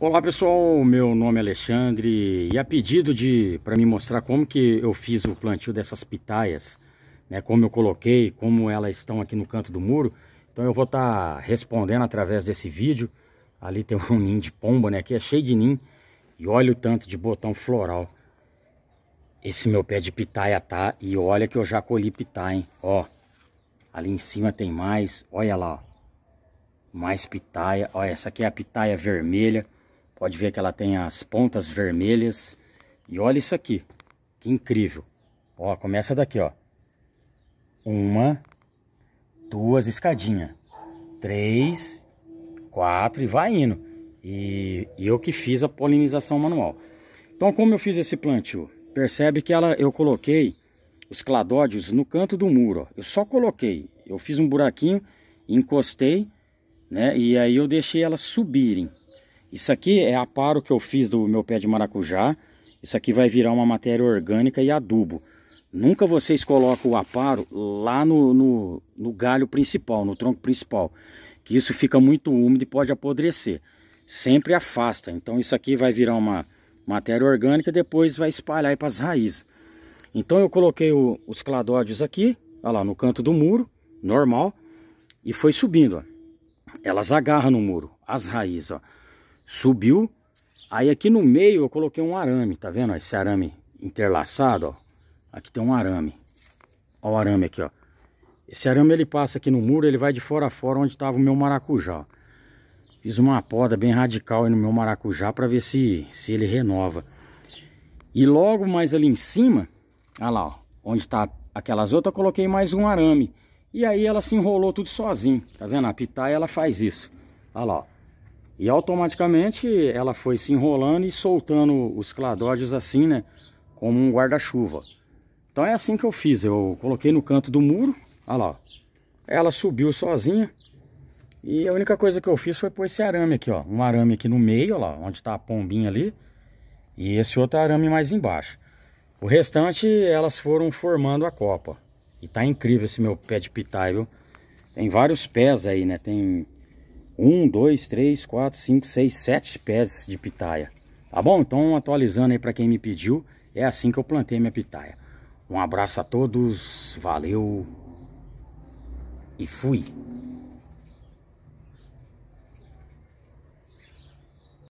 Olá pessoal, meu nome é Alexandre e a pedido de para me mostrar como que eu fiz o plantio dessas pitaias, né, como eu coloquei, como elas estão aqui no canto do muro, então eu vou estar tá respondendo através desse vídeo. Ali tem um ninho de pomba, né, aqui é cheio de ninho e olha o tanto de botão floral. Esse meu pé de pitaia tá e olha que eu já colhi pitaia, hein? ó. Ali em cima tem mais, olha lá, ó. mais pitaia, olha essa aqui é a pitaia vermelha. Pode ver que ela tem as pontas vermelhas. E olha isso aqui. Que incrível. Ó, começa daqui, ó. Uma, duas escadinhas. Três, quatro e vai indo. E, e eu que fiz a polinização manual. Então, como eu fiz esse plantio? Percebe que ela, eu coloquei os cladódios no canto do muro. Ó. Eu só coloquei. Eu fiz um buraquinho, encostei, né? E aí eu deixei elas subirem. Isso aqui é aparo que eu fiz do meu pé de maracujá. Isso aqui vai virar uma matéria orgânica e adubo. Nunca vocês colocam o aparo lá no, no, no galho principal, no tronco principal. Que isso fica muito úmido e pode apodrecer. Sempre afasta. Então isso aqui vai virar uma matéria orgânica e depois vai espalhar para as raízes. Então eu coloquei o, os cladódios aqui, olha lá, no canto do muro, normal, e foi subindo, ó. Elas agarram no muro, as raízes, ó. Subiu. Aí aqui no meio eu coloquei um arame, tá vendo? Esse arame interlaçado, ó. Aqui tem um arame. Ó o arame aqui, ó. Esse arame ele passa aqui no muro, ele vai de fora a fora onde estava o meu maracujá. Fiz uma poda bem radical aí no meu maracujá para ver se, se ele renova. E logo mais ali em cima, olha lá, ó, onde está aquelas outras, eu coloquei mais um arame. E aí ela se enrolou tudo sozinho, tá vendo? A pitaia ela faz isso, olha lá, ó. E automaticamente ela foi se enrolando e soltando os cladódios assim, né? Como um guarda-chuva. Então é assim que eu fiz. Eu coloquei no canto do muro. Olha lá. Ela subiu sozinha. E a única coisa que eu fiz foi pôr esse arame aqui, ó. Um arame aqui no meio, ó lá, onde tá a pombinha ali. E esse outro arame mais embaixo. O restante, elas foram formando a copa. E tá incrível esse meu pé de pitaio. viu? Tem vários pés aí, né? Tem 1, 2, 3, 4, 5, 6, 7 pés de pitaia. Tá bom? Então, atualizando aí para quem me pediu, é assim que eu plantei minha pitaia. Um abraço a todos, valeu e fui!